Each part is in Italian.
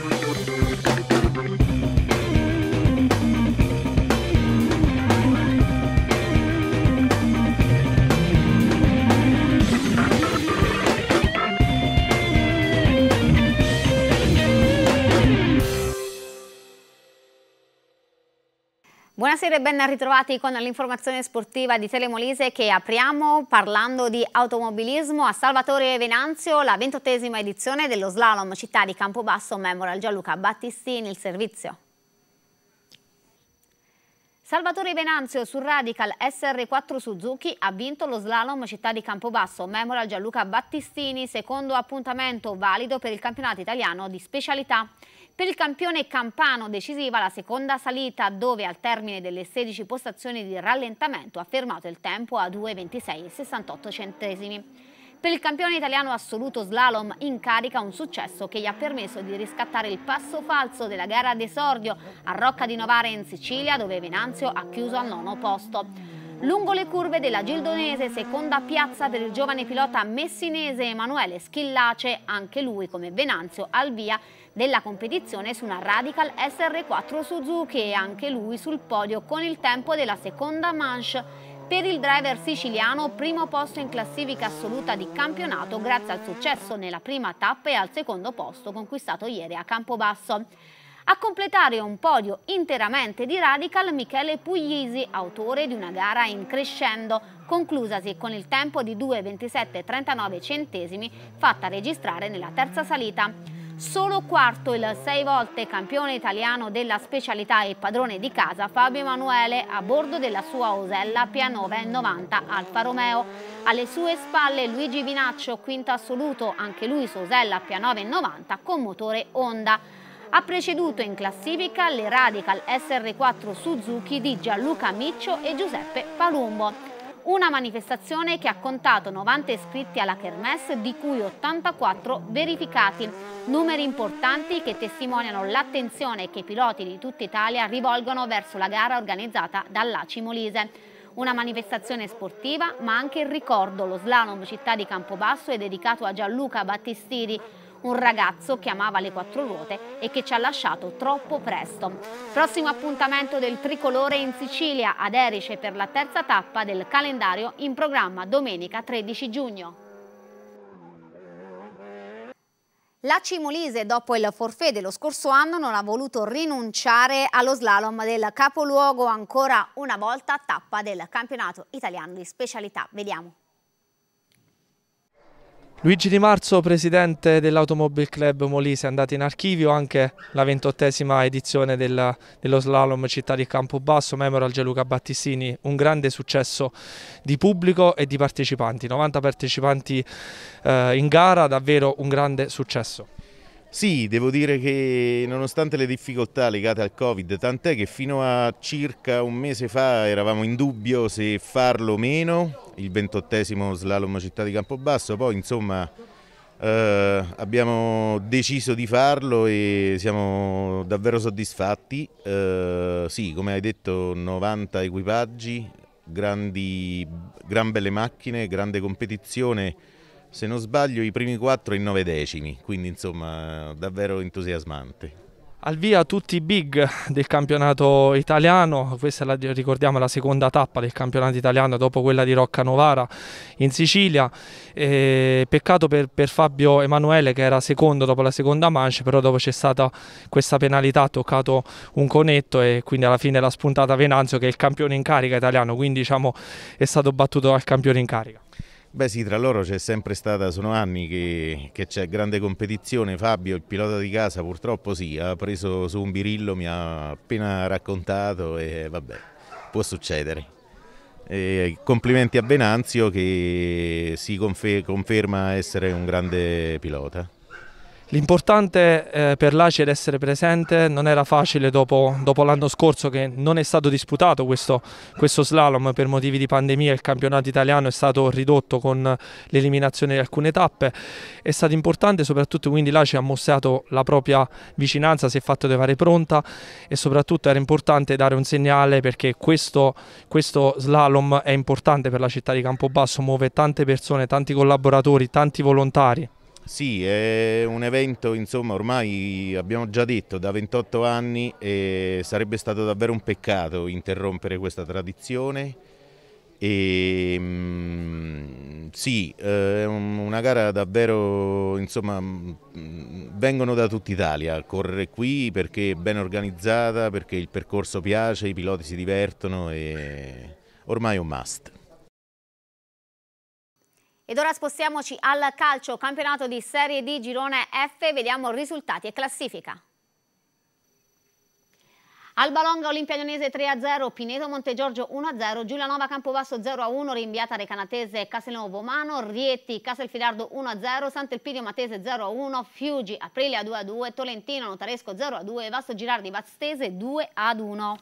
Thank you. Buonasera e ben ritrovati con l'informazione sportiva di Telemolise che apriamo parlando di automobilismo a Salvatore Venanzio, la ventottesima edizione dello slalom città di Campobasso Memorial Gianluca Battistini, il servizio. Salvatore Venanzio sul Radical SR4 Suzuki ha vinto lo slalom città di Campobasso, Memorial Gianluca Battistini, secondo appuntamento valido per il campionato italiano di specialità. Per il campione campano decisiva la seconda salita dove al termine delle 16 postazioni di rallentamento ha fermato il tempo a 2,26,68 centesimi. Per il campione italiano assoluto slalom in carica un successo che gli ha permesso di riscattare il passo falso della gara d'esordio a Rocca di Novara in Sicilia dove Venanzio ha chiuso al nono posto. Lungo le curve della Gildonese, seconda piazza per il giovane pilota messinese Emanuele Schillace, anche lui come Venanzio al via della competizione su una Radical SR4 Suzuki e anche lui sul podio con il tempo della seconda manche. Per il driver siciliano primo posto in classifica assoluta di campionato grazie al successo nella prima tappa e al secondo posto conquistato ieri a Campobasso. A completare un podio interamente di Radical Michele Puglisi, autore di una gara in crescendo, conclusasi con il tempo di 2,27,39 centesimi fatta registrare nella terza salita. Solo quarto il sei volte campione italiano della specialità e padrone di casa Fabio Emanuele a bordo della sua Osella p 990 Alfa Romeo. Alle sue spalle Luigi Vinaccio, quinto assoluto, anche lui su Osella p 990 con motore Honda. Ha preceduto in classifica le Radical SR4 Suzuki di Gianluca Miccio e Giuseppe Palumbo. Una manifestazione che ha contato 90 iscritti alla Kermesse, di cui 84 verificati. Numeri importanti che testimoniano l'attenzione che i piloti di tutta Italia rivolgono verso la gara organizzata dall'Aci Molise. Una manifestazione sportiva, ma anche il ricordo, lo slalom città di Campobasso è dedicato a Gianluca Battistini, un ragazzo che amava le quattro ruote e che ci ha lasciato troppo presto. Prossimo appuntamento del tricolore in Sicilia ad Erice per la terza tappa del calendario in programma domenica 13 giugno. La Cimolise, dopo il forfè dello scorso anno, non ha voluto rinunciare allo slalom del capoluogo, ancora una volta tappa del campionato italiano di specialità. Vediamo. Luigi Di Marzo, presidente dell'Automobile Club Molise, è andato in archivio anche la ventottesima edizione del, dello slalom Città di Campobasso, Memorial Gianluca Battistini, un grande successo di pubblico e di partecipanti, 90 partecipanti eh, in gara, davvero un grande successo. Sì, devo dire che nonostante le difficoltà legate al Covid, tant'è che fino a circa un mese fa eravamo in dubbio se farlo o meno, il ventottesimo slalom città di Campobasso, poi insomma eh, abbiamo deciso di farlo e siamo davvero soddisfatti. Eh, sì, come hai detto 90 equipaggi, grandi, gran belle macchine, grande competizione se non sbaglio i primi quattro in nove decimi, quindi insomma davvero entusiasmante. Al via tutti i big del campionato italiano, questa è la, ricordiamo la seconda tappa del campionato italiano dopo quella di Rocca Novara in Sicilia, eh, peccato per, per, Fabio Emanuele che era secondo dopo la seconda manche, però dopo c'è stata questa penalità, ha toccato un conetto e quindi alla fine l'ha spuntata Venanzio che è il campione in carica italiano, quindi diciamo è stato battuto dal campione in carica. Beh sì, tra loro c'è sempre stata, sono anni che, c'è grande competizione, Fabio il pilota di casa purtroppo sì, ha preso su un birillo, mi ha appena raccontato e vabbè, può succedere. E complimenti a Benanzio che si conferma essere un grande pilota. L'importante eh, per l'ACI era essere presente, non era facile dopo, dopo l'anno scorso che non è stato disputato questo, questo, slalom per motivi di pandemia, il campionato italiano è stato ridotto con l'eliminazione di alcune tappe, è stato importante soprattutto quindi l'ACI ha mostrato la propria vicinanza, si è fatto levare pronta e soprattutto era importante dare un segnale perché questo, questo slalom è importante per la città di Campobasso, muove tante persone, tanti collaboratori, tanti volontari. Sì, è un evento, insomma, ormai abbiamo già detto, da 28 anni e sarebbe stato davvero un peccato interrompere questa tradizione. E, ehm, sì, eh, è una gara davvero, insomma, vengono da tutta Italia a correre qui perché è ben organizzata, perché il percorso piace, i piloti si divertono e ormai è un must. Ed ora spostiamoci al calcio, campionato di Serie D Girone F, vediamo risultati e classifica. Albalonga Olimpianese 3-0, Pineto Montegiorgio 1-0, Giulianova Campovasso 0-1, rinviata Recanatese Castelnuovo Mano, Rieti Castelfidardo 1-0, Sant'Elpidio Matese 0-1, Fiuggi Aprilia 2-2, Tolentino Notaresco 0-2, Vasto Girardi Vastese 2-1.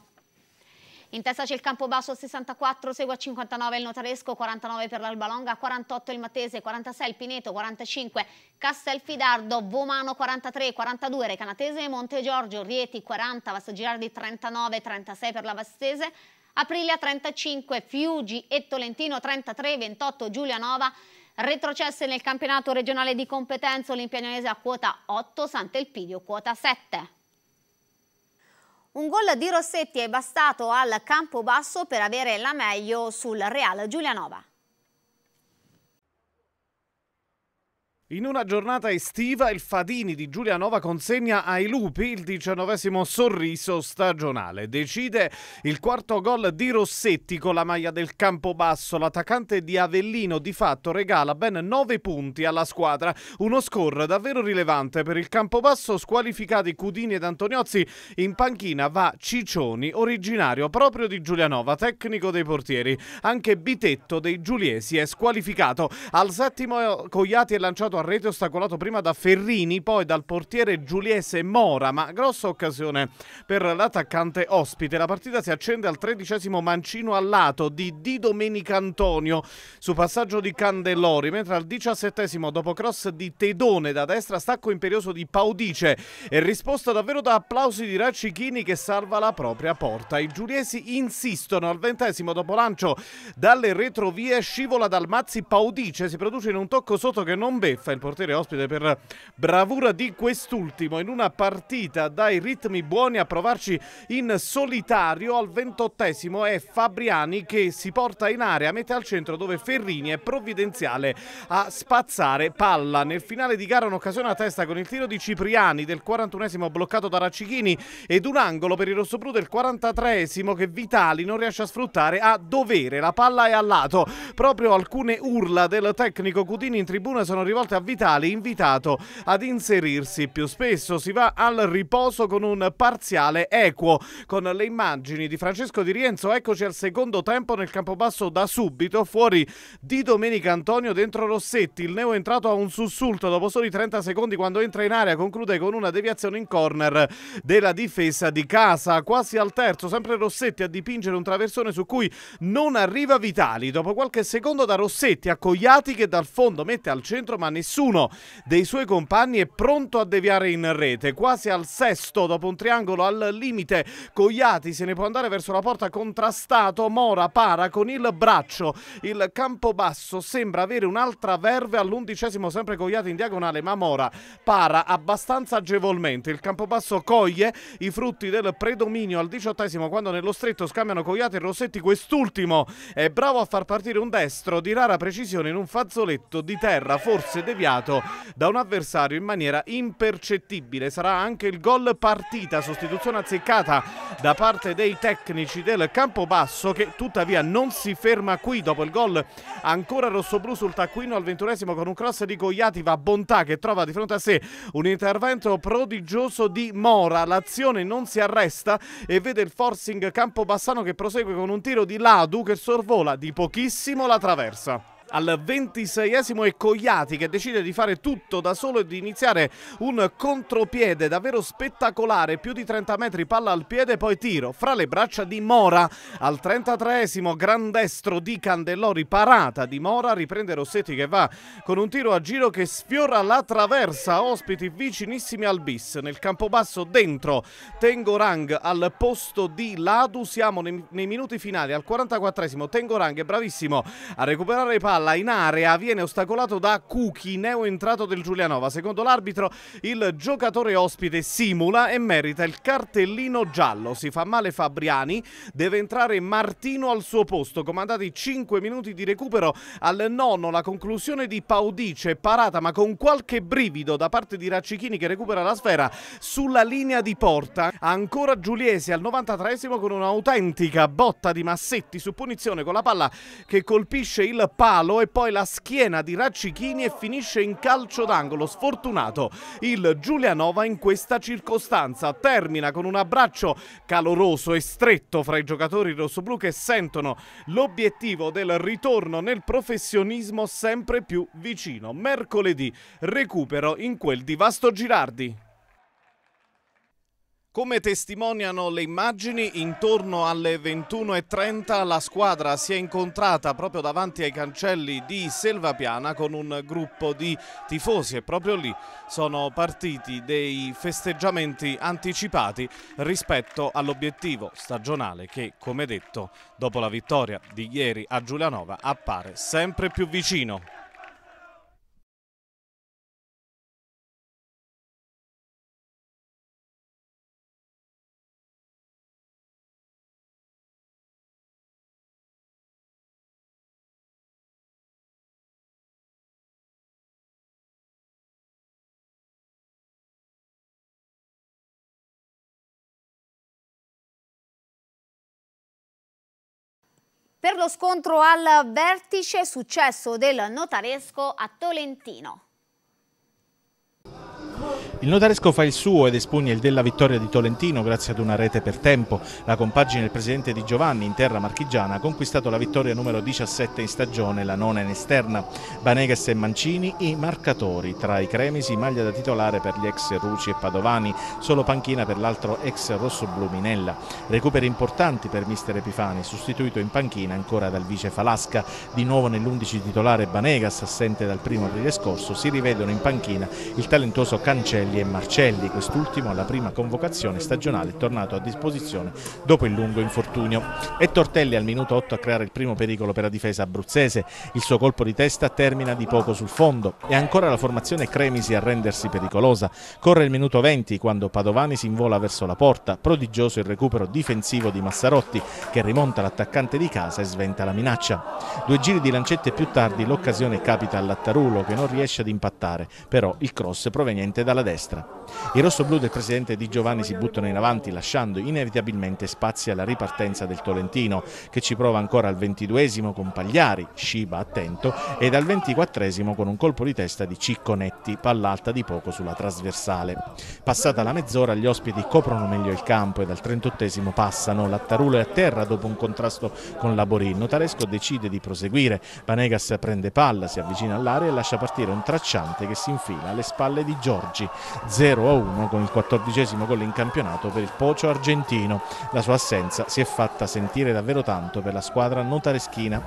In testa c'è il Campobasso 64, segue a 59 il Notaresco, 49 per l'Albalonga, 48 il Matese, 46 il Pineto, 45 Castelfidardo, Vomano 43, 42 Recanatese, Monte Giorgio, Rieti 40, Vassagirardi 39, 36 per la Vastese, Aprilia 35, Fiugi e Tolentino 33, 28 Giulianova, retrocesse nel campionato regionale di competenza olimpianese a quota 8, Sant'Elpidio quota 7. Un gol di Rossetti è bastato al campo basso per avere la meglio sul Real Giulianova. In una giornata estiva il Fadini di Giulianova consegna ai lupi il diciannovesimo sorriso stagionale. Decide il quarto gol di Rossetti con la maglia del Campobasso. L'attaccante di Avellino di fatto regala ben nove punti alla squadra. Uno score davvero rilevante per il Campobasso. Squalificati Cudini ed Antoniozzi in panchina va Ciccioni, originario proprio di Giulianova, tecnico dei portieri. Anche Bitetto dei Giuliesi è squalificato. Al settimo Cogliati è lanciato a rete ostacolato prima da Ferrini, poi dal portiere Giuliese Mora, ma grossa occasione per l'attaccante ospite. La partita si accende al tredicesimo mancino a lato di Di Domenica Antonio su passaggio di Candellori, mentre al diciassettesimo dopo cross di Tedone da destra stacco imperioso di Paudice e risposta davvero da applausi di Raccichini che salva la propria porta. I giuliesi insistono al ventesimo dopo lancio dalle retrovie scivola dal Mazzi Paudice, si produce in un tocco sotto che non beffa Raffa, il portiere ospite, per bravura di quest'ultimo in una partita dai ritmi buoni a provarci in solitario. Al ventottesimo è Fabriani che si porta in area, mette al centro dove Ferrini è provvidenziale a spazzare palla. Nel finale di gara un'occasione a testa con il tiro di Cipriani del 41esimo bloccato da Raccichini ed un angolo per il rossoblu del 43esimo che Vitali non riesce a sfruttare a dovere. La palla è a lato. Proprio alcune urla del tecnico Cudini in tribuna sono rivolte Gianluca Vitali invitato ad inserirsi più spesso. Si va al riposo con un parziale equo. Con le immagini di Francesco Di Rienzo, eccoci al secondo tempo nel campobasso da subito, fuori di Domenica Antonio dentro Rossetti. Il neo è entrato a un sussulto dopo soli 30 secondi quando entra in area, conclude con una deviazione in corner della difesa di casa. Quasi al terzo, sempre Rossetti a dipingere un traversone su cui non arriva Vitali. Dopo qualche secondo da Rossetti a Cogliati che dal fondo mette al centro ma nessuno nessuno dei suoi compagni è pronto a deviare in rete. Quasi al sesto, dopo un triangolo al limite, Cogliati se ne può andare verso la porta contrastato. Mora para con il braccio. Il campo basso sembra avere un'altra verve all'undicesimo, sempre Cogliati in diagonale, ma Mora para abbastanza agevolmente. Il campo basso coglie i frutti del predominio al diciottesimo quando nello stretto scambiano Cogliati e Rossetti. Quest'ultimo è bravo a far partire un destro di rara precisione in un fazzoletto di terra, forse deviato deviato da un avversario in maniera impercettibile. Sarà anche il gol partita, sostituzione azzeccata da parte dei tecnici del Campobasso che tuttavia non si ferma qui dopo il gol ancora rossoblu sul taccuino al ventunesimo con un cross di Cogliati va Bontà che trova di fronte a sé un intervento prodigioso di Mora. L'azione non si arresta e vede il forcing Campobassano che prosegue con un tiro di Ladu che sorvola di pochissimo la traversa al 26esimo è Cogliati che decide di fare tutto da solo e di iniziare un contropiede davvero spettacolare, più di 30 metri palla al piede poi tiro fra le braccia di Mora al 33esimo gran destro di Candellori parata di Mora riprende Rossetti che va con un tiro a giro che sfiora la traversa ospiti vicinissimi al bis nel campo basso dentro Tengorang al posto di Ladu siamo nei, nei minuti finali al 44esimo Tengorang è bravissimo a recuperare i pali palla in area viene ostacolato da Cuchi, entrato del Giulianova. Secondo l'arbitro il giocatore ospite simula e merita il cartellino giallo. Si fa male Fabriani, deve entrare Martino al suo posto. Comandati 5 minuti di recupero al nono. La conclusione di Paudice, parata ma con qualche brivido da parte di Raccichini che recupera la sfera sulla linea di porta. Ancora Giuliesi al 93 con un'autentica botta di Massetti su punizione con la palla che colpisce il palo fallo e poi la schiena di Raccichini e finisce in calcio d'angolo sfortunato il Giulianova in questa circostanza. Termina con un abbraccio caloroso e stretto fra i giocatori rossoblù che sentono l'obiettivo del ritorno nel professionismo sempre più vicino. Mercoledì recupero in quel di Vasto Girardi. Come testimoniano le immagini, intorno alle 21.30 la squadra si è incontrata proprio davanti ai cancelli di Selvapiana con un gruppo di tifosi e proprio lì sono partiti dei festeggiamenti anticipati rispetto all'obiettivo stagionale che, come detto, dopo la vittoria di ieri a Giulianova appare sempre più vicino. per lo scontro al vertice successo del notaresco a Tolentino. Il notaresco fa il suo ed espugna il della vittoria di Tolentino grazie ad una rete per tempo. La compagine del presidente Di Giovanni in terra marchigiana ha conquistato la vittoria numero 17 in stagione, la nona in esterna. Banegas e Mancini i marcatori. Tra i cremisi maglia da titolare per gli ex Ruci e Padovani, solo panchina per l'altro ex rosso Bluminella. Recuperi importanti per mister Epifani, sostituito in panchina ancora dal vice Falasca. Di nuovo nell'11 titolare Banegas, assente dal primo aprile scorso, si rivedono in panchina il talentuoso Cancello Morelli e Marcelli, quest'ultimo alla prima convocazione stagionale è tornato a disposizione dopo il lungo infortunio. È Tortelli al minuto 8 a creare il primo pericolo per la difesa abruzzese, il suo colpo di testa termina di poco sul fondo e ancora la formazione Cremisi a rendersi pericolosa. Corre il minuto 20 quando Padovani si invola verso la porta, prodigioso il recupero difensivo di Massarotti che rimonta l'attaccante di casa e sventa la minaccia. Due giri di lancette più tardi l'occasione capita all'Attarulo che non riesce ad impattare, però il cross proveniente dalla destra destra. I rossoblù del presidente Di Giovanni si buttano in avanti lasciando inevitabilmente spazi alla ripartenza del Tolentino che ci prova ancora al ventiduesimo con Pagliari, Sciba attento ed al ventiquattresimo con un colpo di testa di Cicconetti, palla alta di poco sulla trasversale. Passata la mezz'ora gli ospiti coprono meglio il campo e dal trentottesimo passano, Lattarulo è a terra dopo un contrasto con Laborino, Notaresco decide di proseguire, Panegas prende palla, si avvicina all'area e lascia partire un tracciante che si infila alle spalle di Giorgi. 0-1 con il quattordicesimo gol in campionato per il Pocio argentino. La sua assenza si è fatta sentire davvero tanto per la squadra notareschina.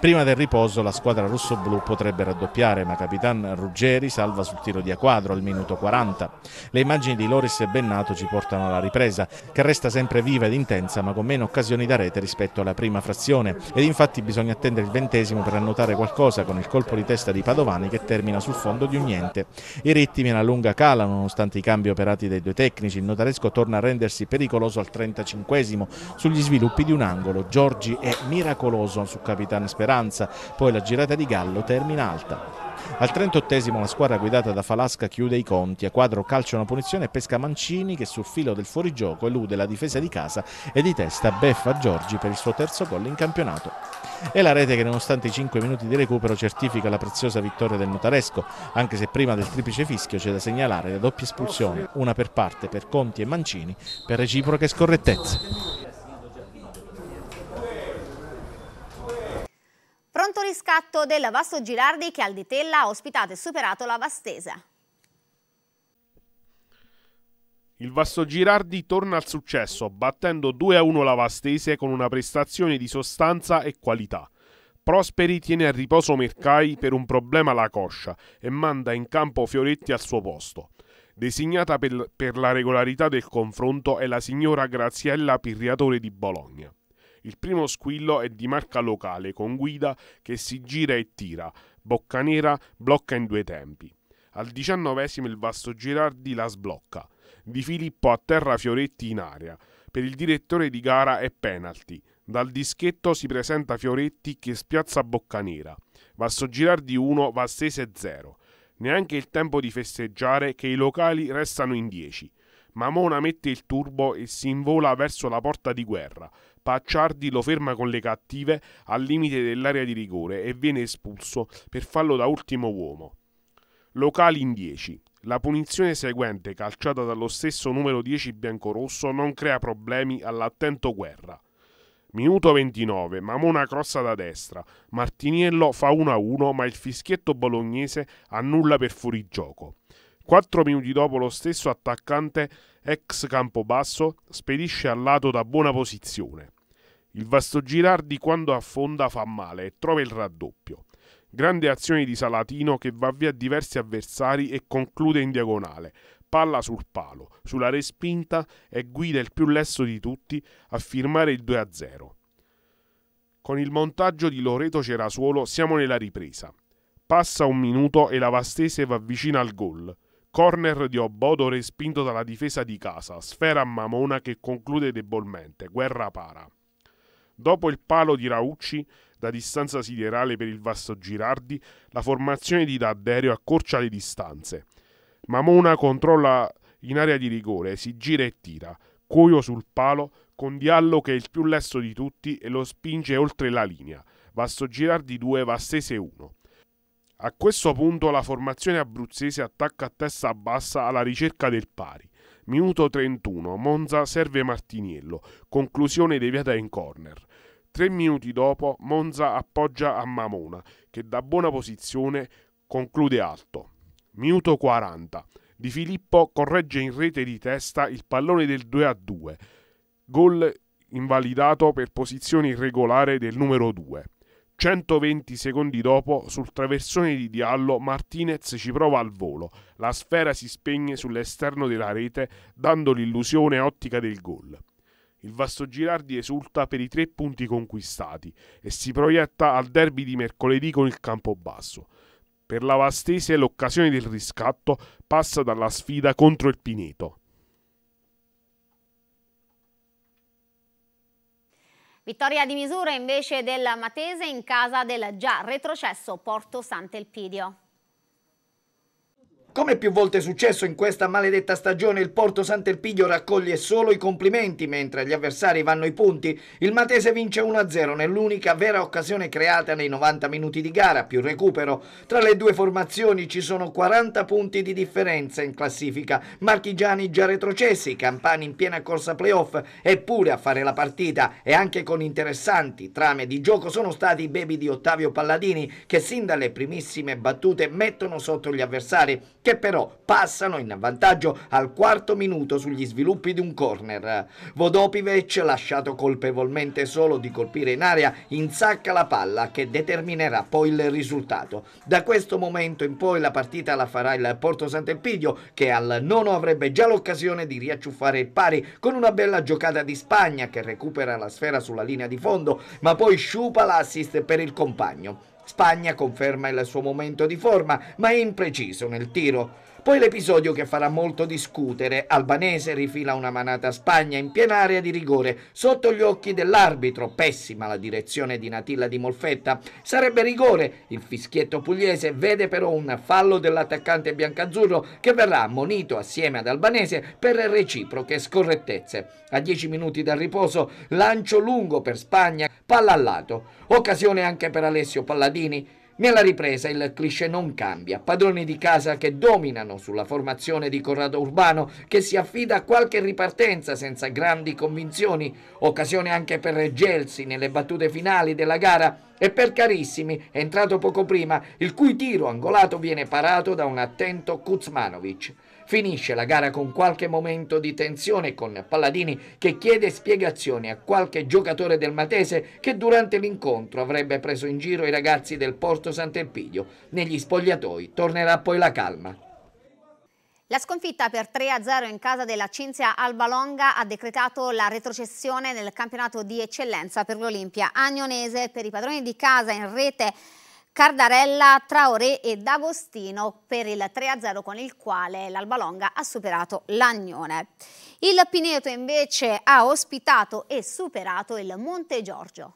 Prima del riposo la squadra rossoblu potrebbe raddoppiare, ma Capitan Ruggeri salva sul tiro di a al minuto 40. Le immagini di Loris e Bennato ci portano alla ripresa, che resta sempre viva ed intensa, ma con meno occasioni da rete rispetto alla prima frazione. Ed infatti bisogna attendere il ventesimo per annotare qualcosa con il colpo di testa di Padovani che termina sul fondo di un niente. I ritmi alla lunga cala palla nonostante i cambi operati dai due tecnici. Il notaresco torna a rendersi pericoloso al 35 sugli sviluppi di un angolo. Giorgi è miracoloso su Capitan Speranza, poi la girata di Gallo termina alta. Al 38 la squadra guidata da Falasca chiude i conti, a quadro calcia una punizione e pesca Mancini che sul filo del fuorigioco elude la difesa di casa e di testa beffa Giorgi per il suo terzo gol in campionato e la rete che nonostante i 5 minuti di recupero certifica la preziosa vittoria del Notaresco, anche se prima del triplice fischio c'è da segnalare la doppia espulsione, una per parte per Conti e Mancini per reciproche scorrettezze. Pronto riscatto della Vasto Girardi che al di Tella ha ospitato e superato la Vastesa. Il Vasto Girardi torna al successo, battendo 2-1 la Vastese con una prestazione di sostanza e qualità. Prosperi tiene a riposo Mercai per un problema alla coscia e manda in campo Fioretti al suo posto. Designata per, per la regolarità del confronto è la signora Graziella Pirriatore di Bologna. Il primo squillo è di marca locale con guida che si gira e tira, Boccanera blocca in due tempi. Al diciannovesimo il Vasto Girardi la sblocca di Filippo a terra Fioretti in area. Per il direttore di gara è penalty. Dal dischetto si presenta Fioretti che spiazza Boccanera. Vassogirar di 1, Vassese 0. Neanche il tempo di festeggiare che i locali restano in 10. Mamona mette il turbo e si invola verso la porta di guerra. Pacciardi lo ferma con le cattive al limite dell'area di rigore e viene espulso per fallo da ultimo uomo. Locali in 10. La punizione seguente, calciata dallo stesso numero 10 biancorosso, non crea problemi all'attento guerra. Minuto 29, Mamona crossa da destra, Martiniello fa 1-1 ma il fischietto bolognese annulla per fuorigioco. Quattro minuti dopo lo stesso attaccante ex Campobasso spedisce al lato da buona posizione. Il Vasto Girardi quando affonda fa male e trova il raddoppio. Grande azione di Salatino che va via diversi avversari e conclude in diagonale, palla sul palo, sulla respinta e guida il più lesso di tutti a firmare il 2-0. Con il montaggio di Loreto Cerasuolo siamo nella ripresa. Passa un minuto e la Vastese va vicino al gol. Corner di Obodo respinto dalla difesa di casa, sfera a Mamona che conclude debolmente, guerra para. Dopo il palo di Raucci, da distanza siderale per il vasto Girardi, la formazione di D'Adderio accorcia le distanze. Mamona controlla in area di rigore, si gira e tira. Cuoio sul palo, con Diallo che è il più lesto di tutti e lo spinge oltre la linea. Vasto Girardi 2, Vastese 1. A questo punto la formazione abruzzese attacca a testa bassa alla ricerca del pari. Minuto 31, Monza serve Martiniello, conclusione deviata in corner. Tre minuti dopo Monza appoggia a Mamona, che da buona posizione conclude alto. Minuto 40. Di Filippo corregge in rete di testa il pallone del 2 a 2. Gol invalidato per posizione irregolare del numero 2. 120 secondi dopo, sul traversone di Diallo, Martinez ci prova al volo. La sfera si spegne sull'esterno della rete, dando l'illusione ottica del gol. Il Vasto Girardi esulta per i tre punti conquistati e si proietta al derby di mercoledì con il Campobasso. Per la Vastese l'occasione del riscatto passa dalla sfida contro il Pineto. Vittoria di misura invece del Matese in casa del già retrocesso Porto Sant'Elpidio. Come più volte è successo in questa maledetta stagione, il Porto Sant'Elpidio raccoglie solo i complimenti mentre gli avversari vanno ai punti. Il Matese vince 1-0 nell'unica vera occasione creata nei 90 minuti di gara, più recupero. Tra le due formazioni ci sono 40 punti di differenza in classifica. Marchigiani già retrocessi, Campani in piena corsa playoff, eppure a fare la partita e anche con interessanti trame di gioco sono stati i baby di Ottavio Palladini che sin dalle primissime battute mettono sotto gli avversari che però passano in vantaggio al quarto minuto sugli sviluppi di un corner. Vodopivec, lasciato colpevolmente solo di colpire in area, insacca la palla che determinerà poi il risultato. Da questo momento in poi la partita la farà il Porto Sant'Elpidio che al nono avrebbe già l'occasione di riacciuffare il pari con una bella giocata di Spagna che recupera la sfera sulla linea di fondo ma poi sciupa l'assist per il compagno. Spagna conferma il suo momento di forma, ma è impreciso nel tiro. Poi l'episodio che farà molto discutere. Albanese rifila una manata a Spagna in piena area di rigore, sotto gli occhi dell'arbitro. Pessima la direzione di Natilla di Molfetta. Sarebbe rigore. Il fischietto pugliese vede però un fallo dell'attaccante biancazzurro che verrà ammonito assieme ad Albanese per reciproche scorrettezze. A 10 minuti dal riposo, lancio lungo per Spagna, palla al lato. Occasione anche per Alessio Palladini nella ripresa il cliché non cambia, padroni di casa che dominano sulla formazione di Corrado Urbano che si affida a qualche ripartenza senza grandi convinzioni, occasione anche per Gelsi nelle battute finali della gara e per Carissimi, entrato poco prima, il cui tiro angolato viene parato da un attento Kuzmanovic. Finisce la gara con qualche momento di tensione con Palladini che chiede spiegazioni a qualche giocatore del Matese che durante l'incontro avrebbe preso in giro i ragazzi del Porto Sant'Elpidio. Negli spogliatoi tornerà poi la calma. La sconfitta per 3-0 in casa della Cinzia Albalonga ha decretato la retrocessione nel campionato di eccellenza per l'Olimpia Agnonese. Per i padroni di casa in rete Cardarella, Traoré e D'Agostino per il 3-0 con il quale l'Albalonga ha superato l'Agnone. Il Pineto invece ha ospitato e superato il Monte Giorgio.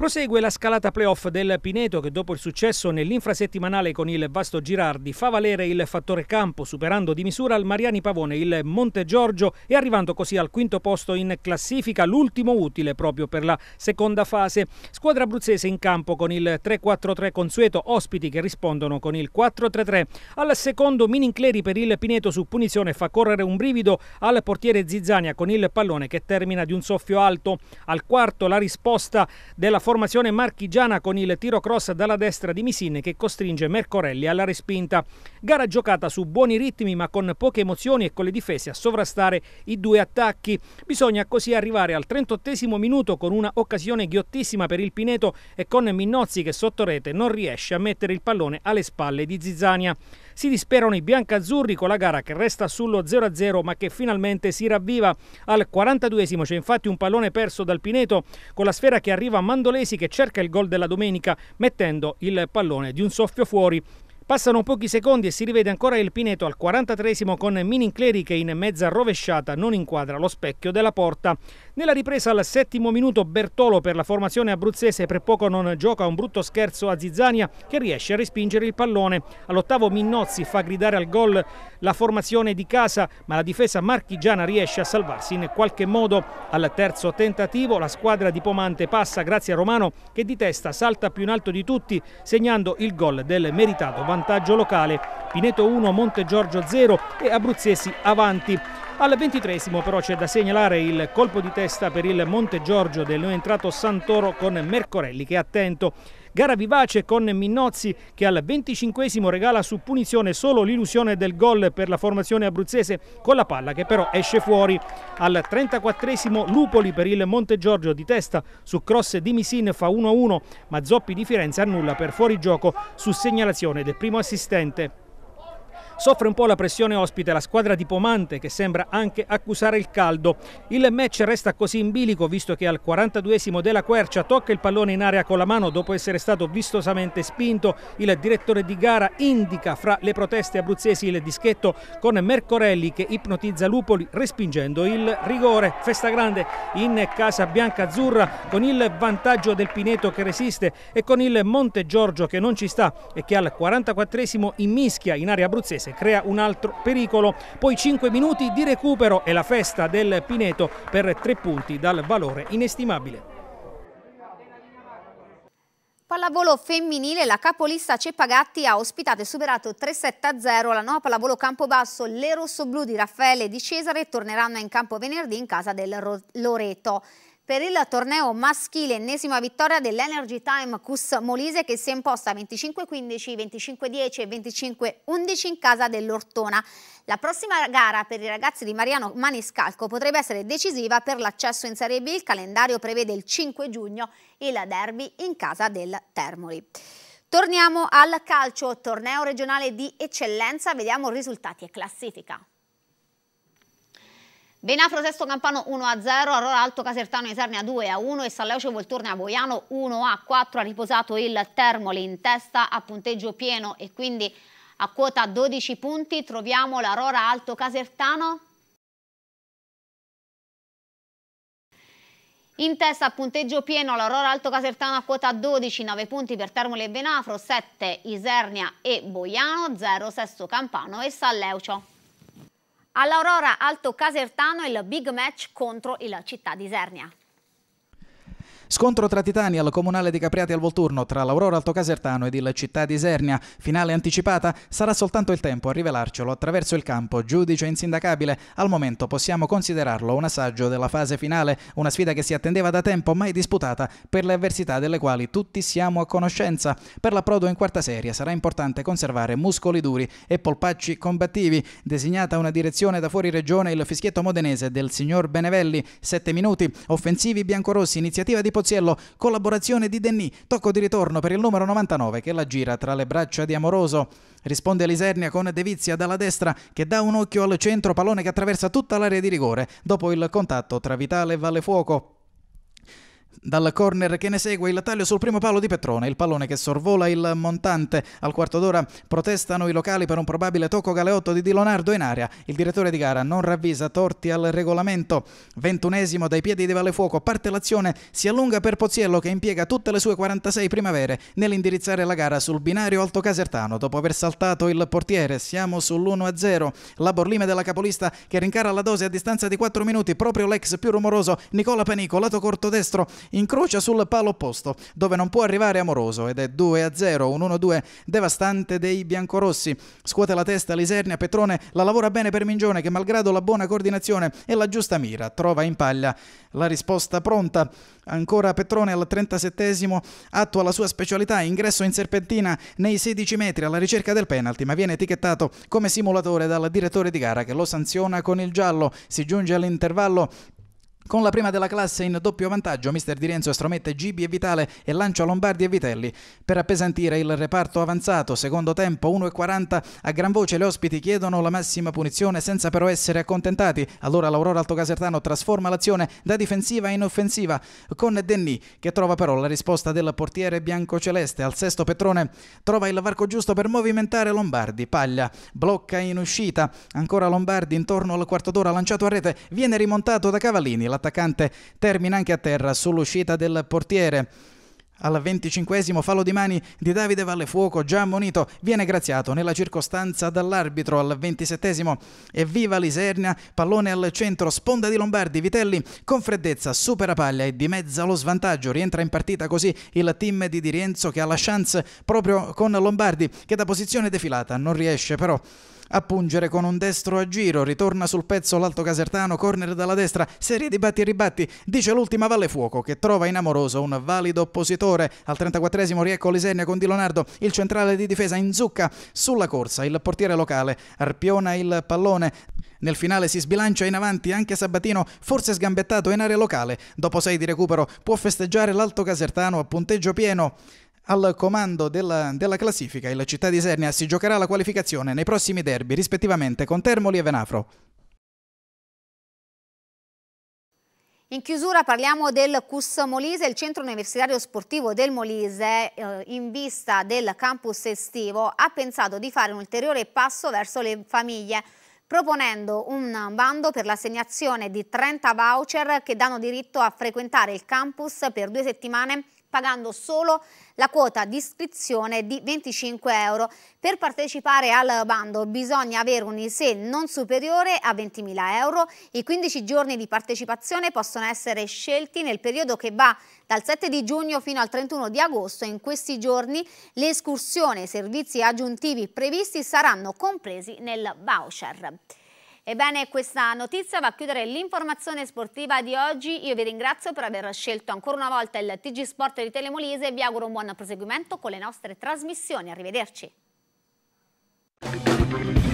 Prosegue la scalata playoff del Pineto che dopo il successo nell'infrasettimanale con il Vasto Girardi fa valere il fattore campo superando di misura al Mariani Pavone il Monte Giorgio e arrivando così al quinto posto in classifica, l'ultimo utile proprio per la seconda fase. Squadra abruzzese in campo con il 3-4-3 consueto, ospiti che rispondono con il 4-3-3. Al secondo Minincleri per il Pineto su punizione fa correre un brivido al portiere Zizzania con il pallone che termina di un soffio alto. Al quarto la risposta della forza formazione marchigiana con il tiro cross dalla destra di Misin che costringe Mercorelli alla respinta. Gara giocata su buoni ritmi ma con poche emozioni e con le difese a sovrastare i due attacchi. Bisogna così arrivare al 38 minuto con una occasione ghiottissima per il Pineto e con Minozzi che sotto rete non riesce a mettere il pallone alle spalle di Zizzania. Si disperano i biancazzurri con la gara che resta sullo 0-0 ma che finalmente si ravviva. Al 42esimo c'è infatti un pallone perso dal Pineto con la sfera che arriva a Mandolesi che cerca il gol della domenica mettendo il pallone di un soffio fuori. Passano pochi secondi e si rivede ancora il Pineto al 43 esimo con Minincleri che in mezza rovesciata non inquadra lo specchio della porta. Nella ripresa al settimo minuto Bertolo per la formazione abruzzese per poco non gioca un brutto scherzo a Zizzania che riesce a respingere il pallone. All'ottavo Minnozzi fa gridare al gol la formazione di casa ma la difesa marchigiana riesce a salvarsi in qualche modo. Al terzo tentativo la squadra di Pomante passa grazie a Romano che di testa salta più in alto di tutti segnando il gol del meritato vantaggio locale. Pineto 1, Monte Giorgio 0 e Abruzzesi avanti. Al ventitresimo però c'è da segnalare il colpo di testa per il Monte Giorgio del non entrato Santoro con Mercorelli che è attento. Gara vivace con Minozzi che al venticinquesimo regala su punizione solo l'illusione del gol per la formazione abruzzese con la palla che però esce fuori. Al trentaquattresimo Lupoli per il Monte Giorgio di testa su cross di Misin fa 1-1 ma Zoppi di Firenze annulla per fuorigioco su segnalazione del primo assistente. Soffre un po' la pressione ospite la squadra di Pomante che sembra anche accusare il caldo. Il match resta così in bilico visto che al 42esimo della Quercia tocca il pallone in area con la mano dopo essere stato vistosamente spinto. Il direttore di gara indica fra le proteste abruzzesi il dischetto con Mercorelli che ipnotizza Lupoli respingendo il rigore. Festa grande in casa bianca-azzurra con il vantaggio del Pineto che resiste e con il Monte Giorgio che non ci sta e che al 44esimo immischia in area abruzzese Varese crea un altro pericolo, poi 5 minuti di recupero e la festa del Pineto per 3 punti dal valore inestimabile. Pallavolo femminile, la capolista Cepagatti ha ospitato e superato 3-7-0 la nuova pallavolo Campobasso. Le rossoblù di Raffaele e di Cesare torneranno in campo venerdì in casa del Loreto per il torneo maschile, ennesima vittoria dell'Energy Time Cus Molise che si è imposta 25-15, 25-10 e 25-11 in casa dell'Ortona. La prossima gara per i ragazzi di Mariano Maniscalco potrebbe essere decisiva per l'accesso in Serie B. Il calendario prevede il 5 giugno il derby in casa del Termoli. Torniamo al calcio, torneo regionale di eccellenza, vediamo risultati e classifica. Benafro Sesto Campano 1 a 0, Aurora Alto Casertano Isernia 2 a 1 e Salleuce Volturne a Boiano 1 a 4. Ha riposato il Termoli in testa a punteggio pieno e quindi a quota 12 punti troviamo l'Aurora Alto Casertano. In testa a punteggio pieno l'Aurora Alto Casertano a quota 12, 9 punti per Termoli e Benafro, 7 Isernia e Boiano, 0 Sesto Campano e Salleucio. All'Aurora Alto Casertano il big match contro il Città di Isernia. Scontro tra titani al comunale di Capriati al Volturno tra l'Aurora Alto Casertano ed il Città di Isernia. Finale anticipata? Sarà soltanto il tempo a rivelarcelo attraverso il campo. Giudice insindacabile, al momento possiamo considerarlo un assaggio della fase finale, una sfida che si attendeva da tempo mai disputata per le avversità delle quali tutti siamo a conoscenza. Per l'approdo in quarta serie sarà importante conservare muscoli duri e polpacci combattivi. Designata una direzione da fuori regione il fischietto modenese del signor Benevelli, 7 minuti, offensivi biancorossi, iniziativa di posizione Pozziello, collaborazione di Denny, tocco di ritorno per il numero 99 che la gira tra le braccia di Amoroso. Risponde Lisernia con Devizia dalla destra che dà un occhio al centro, pallone che attraversa tutta l'area di rigore dopo il contatto tra Vitale e Vallefuoco. Dal corner che ne segue il taglio sul primo palo di Petrone, il pallone che sorvola il montante. Al quarto d'ora protestano i locali per un probabile tocco galeotto di Di Leonardo in aria. Il direttore di gara non ravvisa torti al regolamento. Ventunesimo dai piedi di Valefuoco parte l'azione, si allunga per Pozziello che impiega tutte le sue 46 primavere nell'indirizzare la gara sul binario alto casertano. Dopo aver saltato il portiere siamo sull'1-0. La Borlime della capolista che rincara la dose a distanza di 4 minuti proprio l'ex più rumoroso Nicola Panico, lato corto destro incrocia sul palo opposto, dove non può arrivare Amoroso ed è 2-0, un 1-2 devastante dei biancorossi. Scuote la testa Lisernia, Petrone la lavora bene per Mingione che malgrado la buona coordinazione e la giusta mira trova in paglia la risposta pronta. Ancora Petrone al 37esimo attua la sua specialità, ingresso in serpentina nei 16 metri alla ricerca del penalty, ma viene etichettato come simulatore dal direttore di gara che lo sanziona con il giallo. Si giunge all'intervallo con la prima della classe in doppio vantaggio, mister Di Renzo stromette Gibi e Vitale e lancia Lombardi e Vitelli. Per appesantire il reparto avanzato, secondo tempo 1.40, a gran voce le ospiti chiedono la massima punizione senza però essere accontentati. Allora l'Aurora Alto Casertano trasforma l'azione da difensiva in offensiva con Denny, che trova però la risposta del portiere biancoceleste al sesto petrone. Trova il varco giusto per movimentare Lombardi, paglia, blocca in uscita. Ancora Lombardi intorno al quarto d'ora lanciato a rete, viene rimontato da Cavallini L'attaccante termina anche a terra sull'uscita del portiere. Al venticinquesimo fallo di mani di Davide Vallefuoco, già ammonito, viene graziato nella circostanza dall'arbitro al ventisettesimo. Evviva l'Isernia, pallone al centro, sponda di Lombardi, Vitelli con freddezza supera Paglia e dimezza lo svantaggio. Rientra in partita così il team di Di Rienzo che ha la chance proprio con Lombardi che da posizione defilata non riesce però a pungere con un destro a giro, ritorna sul pezzo l'alto casertano, corner dalla destra, serie di batti e ribatti, dice l'ultima Valle Fuoco che trova in Amoroso un valido oppositore. Al 34esimo Riecco Lisegna con Di Leonardo, il centrale di difesa in zucca sulla corsa, il portiere locale arpiona il pallone. Nel finale si sbilancia in avanti anche Sabatino, forse sgambettato in area locale. Dopo 6 di recupero può festeggiare l'alto casertano a punteggio pieno. Al comando della, della, classifica, il Città di Sernia si giocherà la qualificazione nei prossimi derby, rispettivamente con Termoli e Venafro. In chiusura parliamo del CUS Molise, il centro universitario sportivo del Molise eh, in vista del campus estivo ha pensato di fare un ulteriore passo verso le famiglie proponendo un bando per l'assegnazione di 30 voucher che danno diritto a frequentare il campus per due settimane pagando solo la quota di iscrizione di 25 euro. Per partecipare al bando bisogna avere un ISE non superiore a 20.000 euro. I 15 giorni di partecipazione possono essere scelti nel periodo che va dal 7 di giugno fino al 31 di agosto. In questi giorni le escursioni e i servizi aggiuntivi previsti saranno compresi nel voucher. Ebbene, questa notizia va a chiudere l'informazione sportiva di oggi. Io vi ringrazio per aver scelto ancora una volta il TG Sport di Telemolise e vi auguro un buon proseguimento con le nostre trasmissioni. Arrivederci.